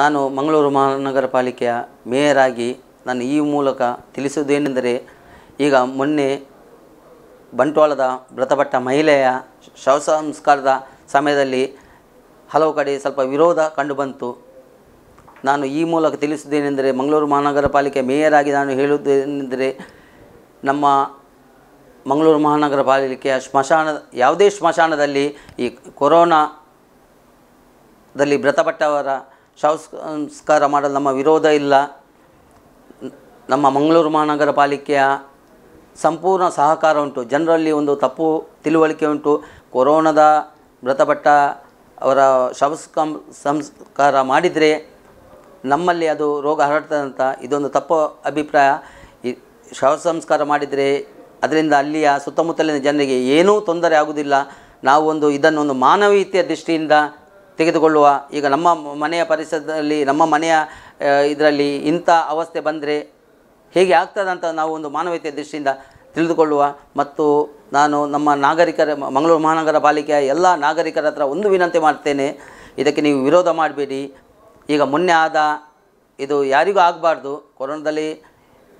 ನಾನು ಮಂಗಳೂರು ಮಹಾನಗರ ಪಾಲಿಕೆಯ ಮೇಯರ್ ಆಗಿ ನಾನು ಈ ಮೂಲಕ ತಿಳಿಸುವುದೇನೆಂದರೆ ಈಗ ಮೊನ್ನೆ ಬಂಟ್ವಾಳದ ಮೃತಪಟ್ಟ ಮಹಿಳೆಯ ಶವ ಸಂಸ್ಕಾರದ ಸಮಯದಲ್ಲಿ ಹಲವು ಕಡೆ ಸ್ವಲ್ಪ ವಿರೋಧ ಕಂಡುಬಂತು ನಾನು ಈ ಮೂಲಕ ತಿಳಿಸುವುದೇನೆಂದರೆ ಮಂಗಳೂರು ಮಹಾನಗರ ಪಾಲಿಕೆ ಮೇಯರ್ ಆಗಿ ನಾನು ಹೇಳುವುದೇನೆಂದರೆ ನಮ್ಮ ಮಂಗಳೂರು ಮಹಾನಗರ ಪಾಲಿಕೆಯ ಸ್ಮಶಾನ ಯಾವುದೇ ಸ್ಮಶಾನದಲ್ಲಿ ಈ ಕೊರೋನಾದಲ್ಲಿ ಮೃತಪಟ್ಟವರ ಸಂಸ್ಕಾರ ಮಾಡಲು ನಮ್ಮ ವಿರೋಧ ಇಲ್ಲ ನಮ್ಮ ಮಂಗಳೂರು ಮಹಾನಗರ ಪಾಲಿಕೆಯ ಸಂಪೂರ್ಣ ಸಹಕಾರ ಉಂಟು ಜನರಲ್ಲಿ ಒಂದು ತಪ್ಪು ತಿಳುವಳಿಕೆ ಉಂಟು ಕೊರೋನಾದ ಮೃತಪಟ್ಟ ಅವರ ಶವಸ್ಕಂ ಸಂಸ್ಕಾರ ಮಾಡಿದರೆ ನಮ್ಮಲ್ಲಿ ಅದು ರೋಗ ಹರಡ್ತದಂತ ಇದೊಂದು ತಪ್ಪು ಅಭಿಪ್ರಾಯ ಈ ಶವ ಸಂಸ್ಕಾರ ಮಾಡಿದರೆ ಅದರಿಂದ ಅಲ್ಲಿಯ ಸುತ್ತಮುತ್ತಲಿನ ಜನರಿಗೆ ಏನೂ ತೊಂದರೆ ಆಗುವುದಿಲ್ಲ ನಾವು ಒಂದು ಇದನ್ನು ಒಂದು ಮಾನವೀಯತೆಯ ದೃಷ್ಟಿಯಿಂದ ತೆಗೆದುಕೊಳ್ಳುವ ಈಗ ನಮ್ಮ ಮನೆಯ ಪರಿಸರದಲ್ಲಿ ನಮ್ಮ ಮನೆಯ ಇದರಲ್ಲಿ ಇಂಥ ಅವಸ್ಥೆ ಬಂದರೆ ಹೇಗೆ ಅಂತ ನಾವು ಒಂದು ಮಾನವೀಯತೆಯ ದೃಷ್ಟಿಯಿಂದ ತಿಳಿದುಕೊಳ್ಳುವ ಮತ್ತು ನಾನು ನಮ್ಮ ನಾಗರಿಕರ ಮಂಗಳೂರು ಮಹಾನಗರ ಪಾಲಿಕೆಯ ಎಲ್ಲ ನಾಗರಿಕರ ಹತ್ರ ಒಂದು ವಿನಂತಿ ಮಾಡ್ತೇನೆ ಇದಕ್ಕೆ ನೀವು ವಿರೋಧ ಮಾಡಬೇಡಿ ಈಗ ಮೊನ್ನೆ ಆದ ಇದು ಯಾರಿಗೂ ಆಗಬಾರ್ದು ಕೊರೋನಾದಲ್ಲಿ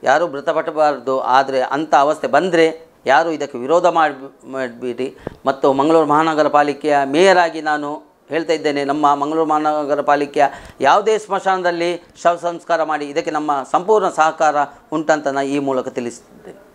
ಯಾರೂ ಮೃತಪಟ್ಟಬಾರ್ದು ಆದರೆ ಅಂಥ ಅವಸ್ಥೆ ಬಂದರೆ ಯಾರೂ ಇದಕ್ಕೆ ವಿರೋಧ ಮಾಡಬೇಡಿ ಮತ್ತು ಮಂಗಳೂರು ಮಹಾನಗರ ಪಾಲಿಕೆಯ ಮೇಯರ್ ಆಗಿ ನಾನು ಹೇಳ್ತಾ ಇದ್ದೇನೆ ನಮ್ಮ ಮಂಗಳೂರು ಮಹಾನಗರ ಪಾಲಿಕೆಯ ಯಾವುದೇ ಸ್ಮಶಾನದಲ್ಲಿ ಶವ ಸಂಸ್ಕಾರ ಮಾಡಿ ಇದಕ್ಕೆ ನಮ್ಮ ಸಂಪೂರ್ಣ ಸಹಕಾರ ಉಂಟಂತ ನಾನು ಈ ಮೂಲಕ ತಿಳಿಸಿದ್ದೇನೆ